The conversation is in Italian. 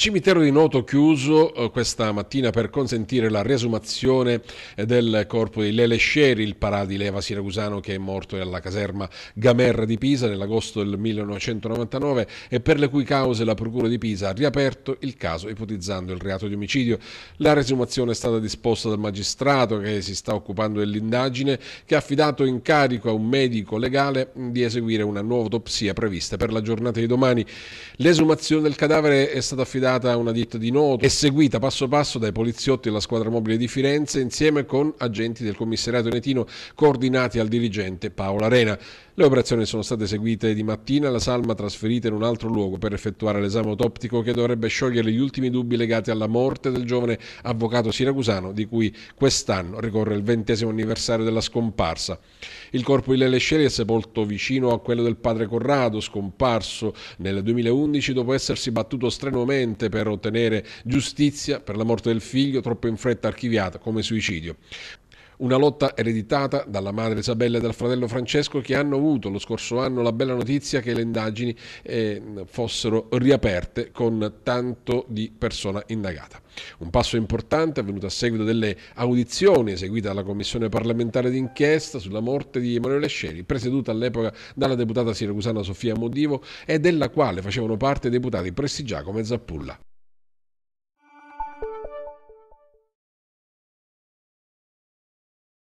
Cimitero di Noto chiuso eh, questa mattina per consentire la resumazione eh, del corpo di Lele Sceri, il parà di Leva siracusano che è morto alla caserma Gamerra di Pisa nell'agosto del 1999 e per le cui cause la Procura di Pisa ha riaperto il caso ipotizzando il reato di omicidio. La resumazione è stata disposta dal magistrato che si sta occupando dell'indagine che ha affidato incarico a un medico legale mm, di eseguire una nuova autopsia prevista per la giornata di domani. L'esumazione del cadavere è stata affidata affidata a una ditta di Noto e seguita passo passo dai poliziotti della squadra mobile di Firenze insieme con agenti del commissariato enetino coordinati al dirigente Paolo Arena. Le operazioni sono state eseguite di mattina, la salma trasferita in un altro luogo per effettuare l'esame autoptico che dovrebbe sciogliere gli ultimi dubbi legati alla morte del giovane avvocato siracusano di cui quest'anno ricorre il ventesimo anniversario della scomparsa. Il corpo di Lele Sceli è sepolto vicino a quello del padre Corrado, scomparso nel 2011 dopo essersi battuto strenuamente urgente per ottenere giustizia per la morte del figlio, troppo in fretta archiviata come suicidio. Una lotta ereditata dalla madre Isabella e dal fratello Francesco che hanno avuto lo scorso anno la bella notizia che le indagini eh, fossero riaperte con tanto di persona indagata. Un passo importante avvenuto a seguito delle audizioni eseguite dalla Commissione parlamentare d'inchiesta sulla morte di Emanuele Sceri, presieduta all'epoca dalla deputata siracusana Sofia Modivo e della quale facevano parte i deputati Prestigiacomo e Zappulla.